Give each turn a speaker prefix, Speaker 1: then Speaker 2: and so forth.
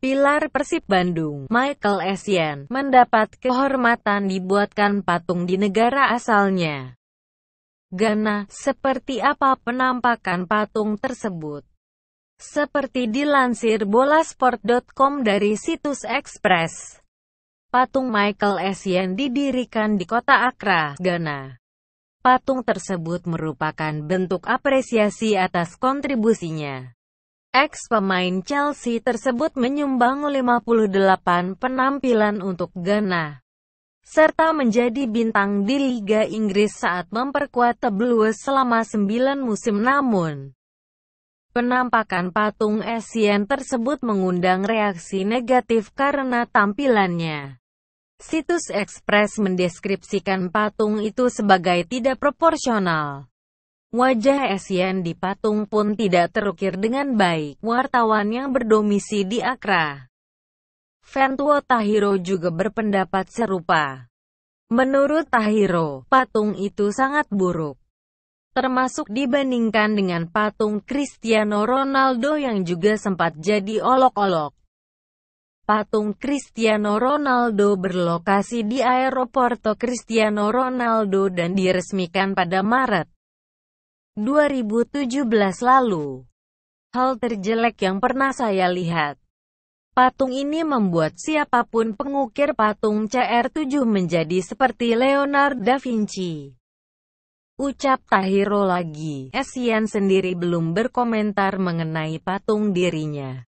Speaker 1: Pilar Persib Bandung, Michael Essien, mendapat kehormatan dibuatkan patung di negara asalnya. Ghana, seperti apa penampakan patung tersebut? Seperti dilansir bolasport.com dari situs Express, patung Michael Essien didirikan di kota Accra, Ghana. Patung tersebut merupakan bentuk apresiasi atas kontribusinya Ex pemain Chelsea tersebut menyumbang 58 penampilan untuk Ghana, serta menjadi bintang di Liga Inggris saat memperkuat The Blues selama 9 musim namun. Penampakan patung Essien tersebut mengundang reaksi negatif karena tampilannya. Situs Express mendeskripsikan patung itu sebagai tidak proporsional. Wajah Esien di patung pun tidak terukir dengan baik. Wartawan yang berdomisi di Accra, Ventuo Tahiro juga berpendapat serupa. Menurut Tahiro, patung itu sangat buruk. Termasuk dibandingkan dengan patung Cristiano Ronaldo yang juga sempat jadi olok-olok. Patung Cristiano Ronaldo berlokasi di Aeroporto Cristiano Ronaldo dan diresmikan pada Maret. 2017 lalu. Hal terjelek yang pernah saya lihat. Patung ini membuat siapapun pengukir patung CR7 menjadi seperti Leonardo da Vinci. Ucap Tahiro lagi, Esian sendiri belum berkomentar mengenai patung dirinya.